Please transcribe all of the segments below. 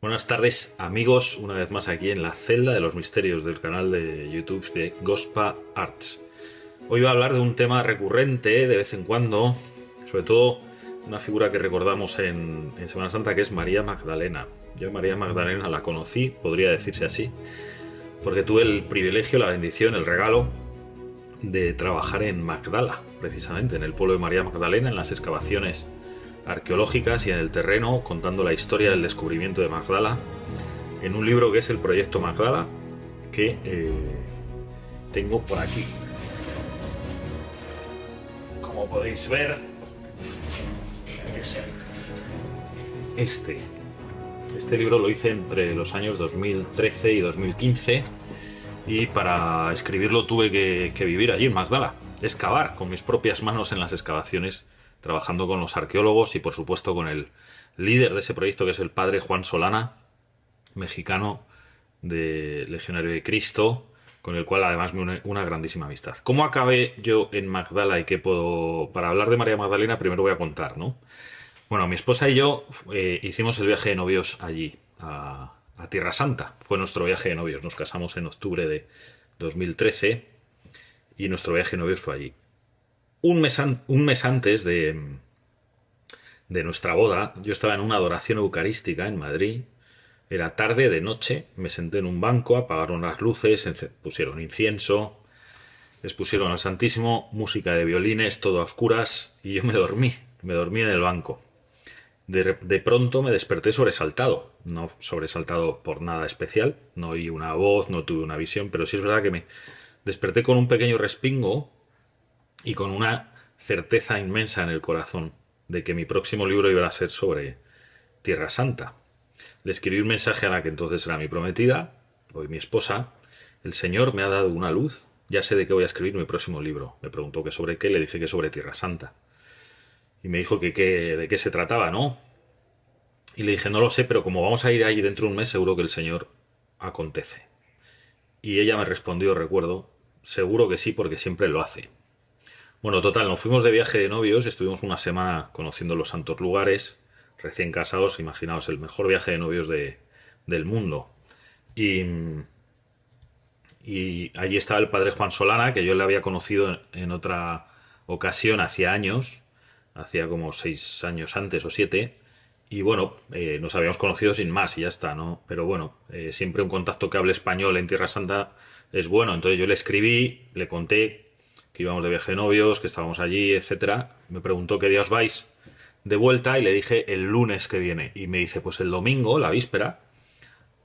Buenas tardes amigos, una vez más aquí en la celda de los misterios del canal de YouTube de Gospa Arts. Hoy voy a hablar de un tema recurrente de vez en cuando, sobre todo una figura que recordamos en, en Semana Santa que es María Magdalena. Yo María Magdalena la conocí, podría decirse así, porque tuve el privilegio, la bendición, el regalo de trabajar en Magdala, precisamente, en el pueblo de María Magdalena, en las excavaciones arqueológicas y en el terreno contando la historia del descubrimiento de Magdala en un libro que es el Proyecto Magdala que eh, tengo por aquí. Como podéis ver, es este. Este libro lo hice entre los años 2013 y 2015 y para escribirlo tuve que, que vivir allí en Magdala, excavar con mis propias manos en las excavaciones trabajando con los arqueólogos y por supuesto con el líder de ese proyecto que es el padre Juan Solana, mexicano de Legionario de Cristo, con el cual además me une una grandísima amistad. ¿Cómo acabé yo en Magdala y qué puedo... Para hablar de María Magdalena primero voy a contar, ¿no? Bueno, mi esposa y yo eh, hicimos el viaje de novios allí, a, a Tierra Santa. Fue nuestro viaje de novios. Nos casamos en octubre de 2013 y nuestro viaje de novios fue allí un mes, antes de, de nuestra boda, yo estaba en una adoración eucarística en Madrid. Era tarde de noche, me senté en un banco, apagaron las luces, pusieron incienso, les pusieron al Santísimo, música de violines, todo a oscuras, y yo me dormí, me dormí en el banco. De, de pronto me desperté sobresaltado, no sobresaltado por nada especial, no oí una voz, no tuve una visión, pero sí es verdad que me desperté con un pequeño respingo y con una certeza inmensa en el corazón de que mi próximo libro iba a ser sobre Tierra Santa. Le escribí un mensaje a la que entonces era mi prometida, hoy mi esposa. El Señor me ha dado una luz, ya sé de qué voy a escribir mi próximo libro. Me preguntó que sobre qué, le dije que sobre Tierra Santa. Y me dijo que, que de qué se trataba, ¿no? Y le dije, no lo sé, pero como vamos a ir ahí dentro de un mes, seguro que el Señor acontece. Y ella me respondió, recuerdo, seguro que sí, porque siempre lo hace. Bueno, total, nos fuimos de viaje de novios, estuvimos una semana conociendo los santos lugares, recién casados, imaginaos, el mejor viaje de novios del mundo. Y, allí estaba el padre Juan Solana, que yo le había conocido en otra ocasión, hacía años, hacía como seis años antes o siete, y bueno, eh, nos habíamos conocido sin más y ya está, ¿no? Pero bueno, eh, siempre un contacto que hable español en Tierra Santa es bueno. Entonces yo le escribí, le conté que íbamos de viaje de novios, que estábamos allí, etcétera, me preguntó qué día os vais de vuelta y le dije el lunes que viene. Y me dice, pues el domingo, la víspera,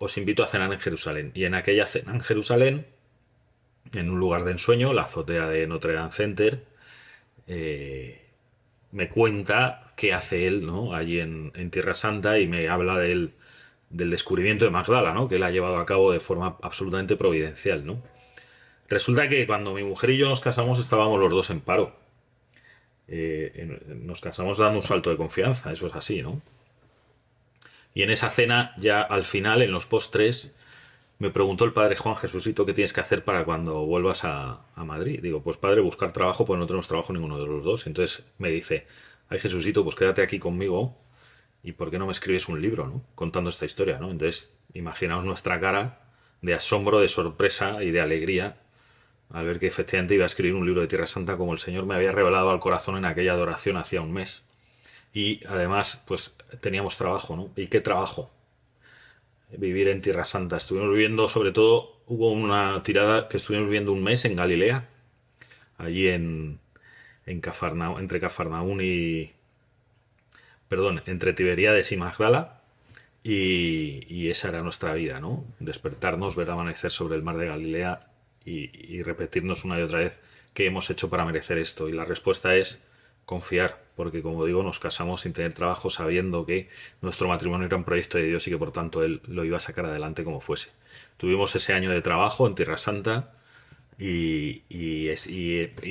os invito a cenar en Jerusalén. Y en aquella cena en Jerusalén, en un lugar de ensueño, la azotea de Notre Dame Center, eh, me cuenta qué hace él ¿no? allí en, Tierra Santa y me habla del descubrimiento de Magdala, ¿no? que él ha llevado a cabo de forma absolutamente providencial. ¿no? Resulta que cuando mi mujer y yo nos casamos estábamos los dos en paro. Eh, nos casamos dando un salto de confianza, eso es así, ¿no? Y en esa cena, ya al final, en los postres, me preguntó el padre Juan Jesucito qué tienes que hacer para cuando vuelvas a, Madrid. Digo, pues padre, buscar trabajo, pues no tenemos trabajo ninguno de los dos. Entonces me dice, ay Jesucito, pues quédate aquí conmigo y ¿por qué no me escribes un libro, ¿no? Contando esta historia, ¿no? Entonces, imaginaos nuestra cara de asombro, de sorpresa y de alegría al ver que efectivamente iba a escribir un libro de Tierra Santa como el Señor me había revelado al corazón en aquella adoración hacía un mes. Y además, pues teníamos trabajo, ¿no? ¿Y qué trabajo? Vivir en Tierra Santa. Estuvimos viviendo, sobre todo, hubo una tirada que estuvimos viviendo un mes en Galilea, allí en, en Cafarna, entre Cafarnaún y. Perdón, entre Tiberíades y Magdala. Y, y, esa era nuestra vida, ¿no? Despertarnos, ver amanecer sobre el mar de Galilea y, repetirnos una y otra vez qué hemos hecho para merecer esto. Y la respuesta es confiar, porque como digo, nos casamos sin tener trabajo sabiendo que nuestro matrimonio era un proyecto de Dios y que por tanto Él lo iba a sacar adelante como fuese. Tuvimos ese año de trabajo en Tierra Santa y,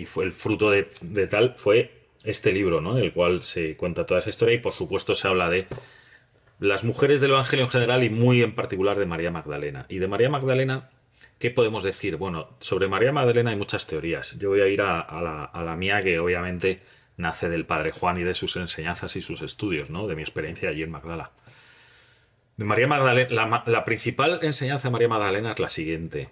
fue el fruto de, de, tal fue este libro, ¿no? En el cual se cuenta toda esa historia y por supuesto se habla de las mujeres del Evangelio en general y muy en particular de María Magdalena. Y de María Magdalena ¿Qué podemos decir? Bueno, sobre María Magdalena hay muchas teorías. Yo voy a ir a, la, mía, que obviamente nace del padre Juan y de sus enseñanzas y sus estudios, ¿no? De mi experiencia allí en Magdala. María Magdalena, la, principal enseñanza de María Magdalena es la siguiente.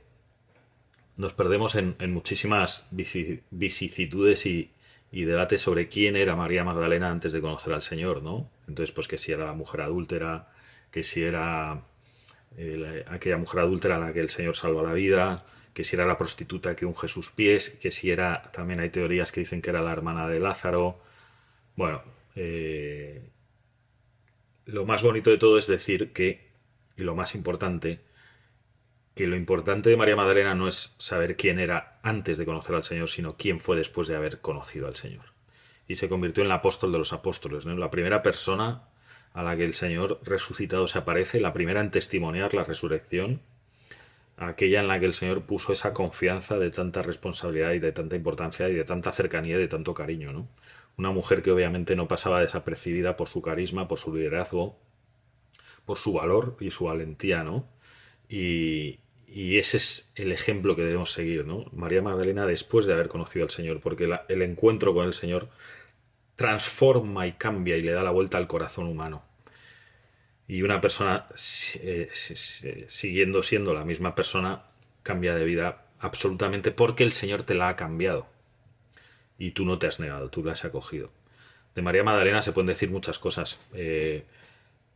Nos perdemos en, en muchísimas vicisitudes y, y, debates sobre quién era María Magdalena antes de conocer al Señor, ¿no? Entonces, pues que si era la mujer adúltera, que si era aquella mujer adúltera a la que el Señor salva la vida, que si era la prostituta que unge sus pies, que si era, también hay teorías que dicen que era la hermana de Lázaro. Bueno, eh, lo más bonito de todo es decir que, y lo más importante, que lo importante de María Magdalena no es saber quién era antes de conocer al Señor, sino quién fue después de haber conocido al Señor. Y se convirtió en el apóstol de los apóstoles, ¿no? la primera persona a la que el Señor resucitado se aparece, la primera en testimoniar la resurrección, aquella en la que el Señor puso esa confianza de tanta responsabilidad y de tanta importancia y de tanta cercanía y de tanto cariño, Una mujer que obviamente no pasaba desapercibida por su carisma, por su liderazgo, por su valor y su valentía, ¿no? Y, ese es el ejemplo que debemos seguir, ¿no? María Magdalena después de haber conocido al Señor, porque el encuentro con el Señor transforma y cambia y le da la vuelta al corazón humano y una persona eh, siguiendo siendo la misma persona cambia de vida absolutamente porque el Señor te la ha cambiado y tú no te has negado, tú la has acogido. De María Magdalena se pueden decir muchas cosas. Eh,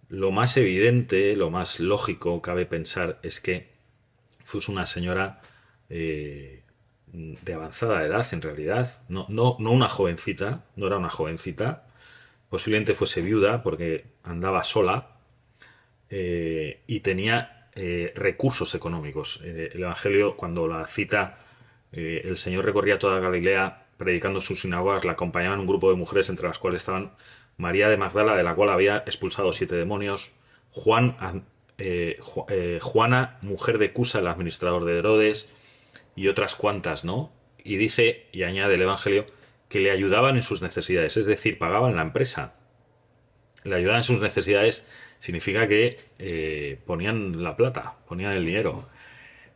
lo más evidente, lo más lógico, cabe pensar, es que fue una señora eh, de avanzada edad, en realidad. No, no, no una jovencita, no era una jovencita. Posiblemente fuese viuda porque andaba sola, eh, y tenía eh, recursos económicos. Eh, el Evangelio, cuando la cita, el Señor recorría toda Galilea predicando sus sinagogas, la acompañaban un grupo de mujeres entre las cuales estaban María de Magdala, de la cual había expulsado siete demonios, Juan, Juana, mujer de Cusa, el administrador de Herodes, y otras cuantas, ¿no? Y dice, y añade el Evangelio, que le ayudaban en sus necesidades, es decir, pagaban la empresa. Le ayudaban en sus necesidades significa que eh, ponían la plata, ponían el dinero.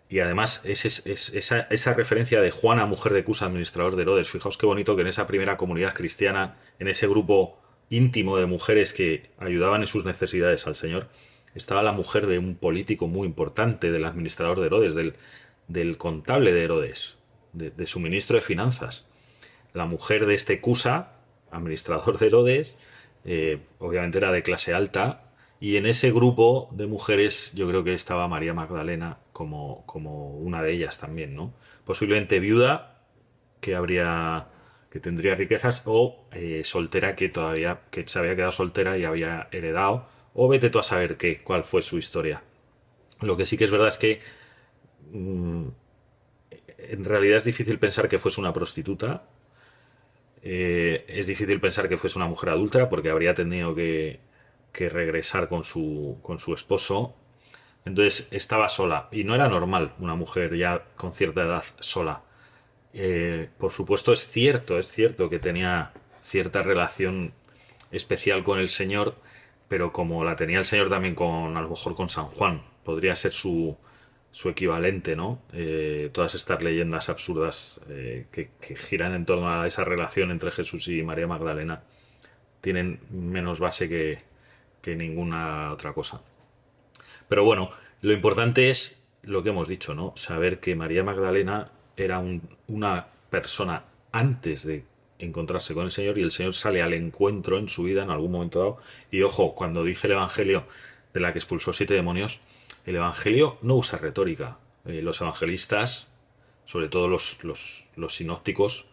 Y además, esa, referencia de Juana, mujer de Cusa, administrador de Herodes, fijaos qué bonito que en esa primera comunidad cristiana, en ese grupo íntimo de mujeres que ayudaban en sus necesidades al Señor, estaba la mujer de un político muy importante, del administrador de Herodes, del, contable de Herodes, de, su ministro de finanzas. La mujer de este Cusa, administrador de Herodes, eh, obviamente era de clase alta y en ese grupo de mujeres yo creo que estaba María Magdalena como, como una de ellas también, ¿no? Posiblemente viuda, que habría que tendría riquezas, o eh, soltera que todavía que se había quedado soltera y había heredado, o vete tú a saber qué, cuál fue su historia. Lo que sí que es verdad es que mm, en realidad es difícil pensar que fuese una prostituta, eh, es difícil pensar que fuese una mujer adulta porque habría tenido que que regresar con su, con su esposo. Entonces estaba sola y no era normal una mujer ya con cierta edad sola. Eh, por supuesto es cierto, es cierto que tenía cierta relación especial con el Señor, pero como la tenía el Señor también con, a lo mejor con San Juan, podría ser su, su equivalente, ¿no? Eh, todas estas leyendas absurdas eh, que, giran en torno a esa relación entre Jesús y María Magdalena tienen menos base que, que ninguna otra cosa. Pero bueno, lo importante es lo que hemos dicho, ¿no? Saber que María Magdalena era una persona antes de encontrarse con el Señor y el Señor sale al encuentro en su vida en algún momento dado. Y ojo, cuando dice el Evangelio de la que expulsó siete demonios, el Evangelio no usa retórica. Eh, los evangelistas, sobre todo los, los, los sinópticos,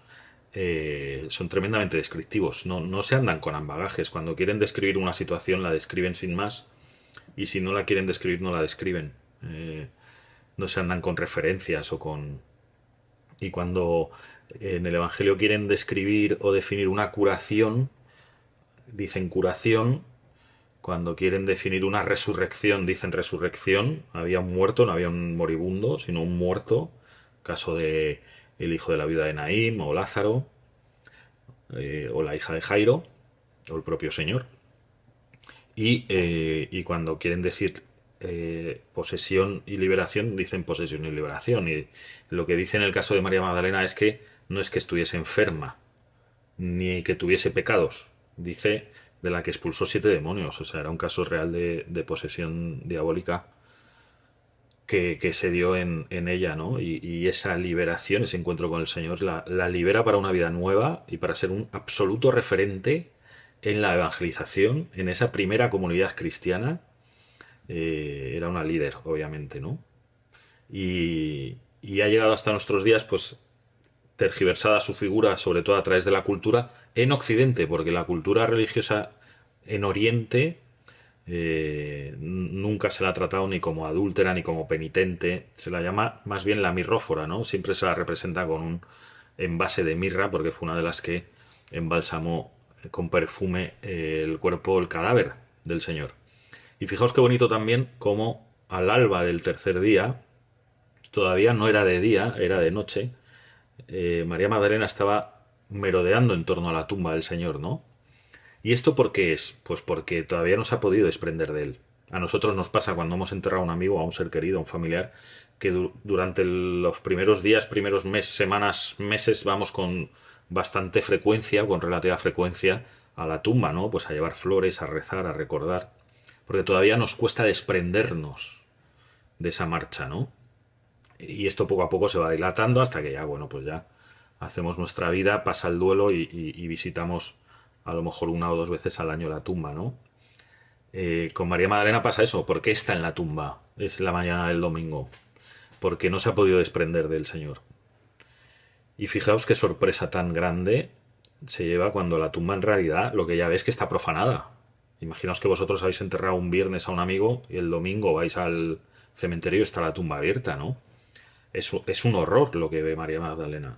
eh, son tremendamente descriptivos, no, no se andan con ambagajes. Cuando quieren describir una situación la describen sin más y si no la quieren describir no la describen. Eh, no se andan con referencias o con... Y cuando en el Evangelio quieren describir o definir una curación, dicen curación. Cuando quieren definir una resurrección, dicen resurrección. Había un muerto, no había un moribundo, sino un muerto. Caso de el hijo de la viuda de Naim, o Lázaro, eh, o la hija de Jairo, o el propio Señor. Y, eh, y cuando quieren decir eh, posesión y liberación, dicen posesión y liberación. Y lo que dice en el caso de María Magdalena es que no es que estuviese enferma, ni que tuviese pecados. Dice de la que expulsó siete demonios. O sea, era un caso real de, de posesión diabólica que, se dio en, ella, ¿no? Y, esa liberación, ese encuentro con el Señor, la, libera para una vida nueva y para ser un absoluto referente en la evangelización, en esa primera comunidad cristiana. Eh, era una líder, obviamente, ¿no? Y, y ha llegado hasta nuestros días, pues tergiversada su figura, sobre todo a través de la cultura, en Occidente, porque la cultura religiosa en Oriente eh, nunca se la ha tratado ni como adúltera ni como penitente. Se la llama más bien la mirrófora, ¿no? Siempre se la representa con un envase de mirra, porque fue una de las que embalsamó con perfume eh, el cuerpo, el cadáver del Señor. Y fijaos qué bonito también como al alba del tercer día, todavía no era de día, era de noche, eh, María Magdalena estaba merodeando en torno a la tumba del Señor, ¿no? ¿Y esto por qué es? Pues porque todavía no se ha podido desprender de él. A nosotros nos pasa cuando hemos enterrado a un amigo, a un ser querido, a un familiar, que durante los primeros días, primeros meses, semanas, meses, vamos con bastante frecuencia, con relativa frecuencia, a la tumba, ¿no? Pues a llevar flores, a rezar, a recordar. Porque todavía nos cuesta desprendernos de esa marcha, ¿no? Y esto poco a poco se va dilatando hasta que ya, bueno, pues ya hacemos nuestra vida, pasa el duelo y visitamos a lo mejor una o dos veces al año la tumba, ¿no? Eh, con María Magdalena pasa eso. ¿Por qué está en la tumba? Es la mañana del domingo. Porque no se ha podido desprender del Señor. Y fijaos qué sorpresa tan grande se lleva cuando la tumba en realidad lo que ya es que está profanada. Imaginaos que vosotros habéis enterrado un viernes a un amigo y el domingo vais al cementerio y está la tumba abierta, ¿no? es un horror lo que ve María Magdalena.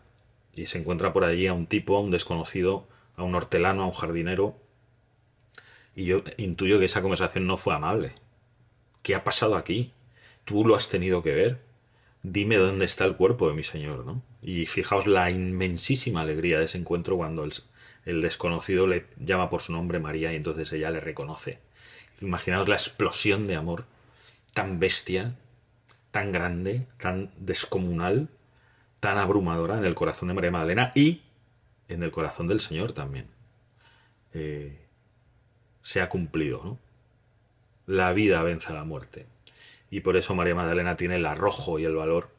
Y se encuentra por allí a un tipo, a un desconocido, a un hortelano, a un jardinero. Y yo intuyo que esa conversación no fue amable. ¿Qué ha pasado aquí? Tú lo has tenido que ver. Dime dónde está el cuerpo de mi señor, ¿no? Y fijaos la inmensísima alegría de ese encuentro cuando el, desconocido le llama por su nombre María y entonces ella le reconoce. Imaginaos la explosión de amor tan bestia, tan grande, tan descomunal, tan abrumadora en el corazón de María Magdalena y en el corazón del Señor también. Eh, se ha cumplido, ¿no? La vida vence a la muerte. Y por eso María Magdalena tiene el arrojo y el valor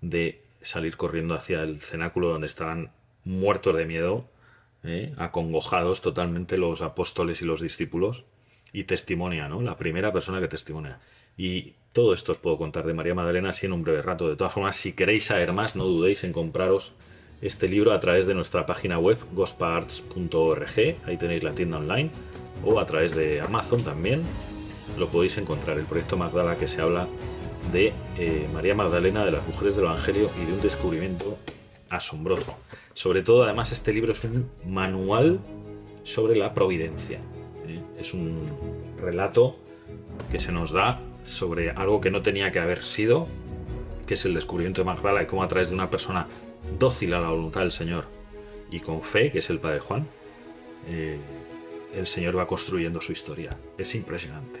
de salir corriendo hacia el cenáculo donde estaban muertos de miedo, ¿eh? acongojados totalmente los apóstoles y los discípulos, y testimonia, ¿no? La primera persona que testimonia. Y todo esto os puedo contar de María Magdalena así en un breve rato. De todas formas, si queréis saber más, no dudéis en compraros este libro a través de nuestra página web gosparts.org, ahí tenéis la tienda online, o a través de Amazon también lo podéis encontrar. El proyecto Magdala que se habla de eh, María Magdalena, de las mujeres del Evangelio y de un descubrimiento asombroso. Sobre todo, además, este libro es un manual sobre la providencia. ¿eh? Es un relato que se nos da sobre algo que no tenía que haber sido, que es el descubrimiento de Magdala y cómo a través de una persona dócil a la voluntad del Señor y con fe, que es el Padre Juan, eh, el Señor va construyendo su historia. Es impresionante.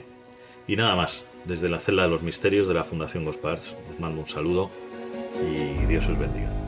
Y nada más, desde la celda de los misterios de la Fundación Gospars, os mando un saludo y Dios os bendiga.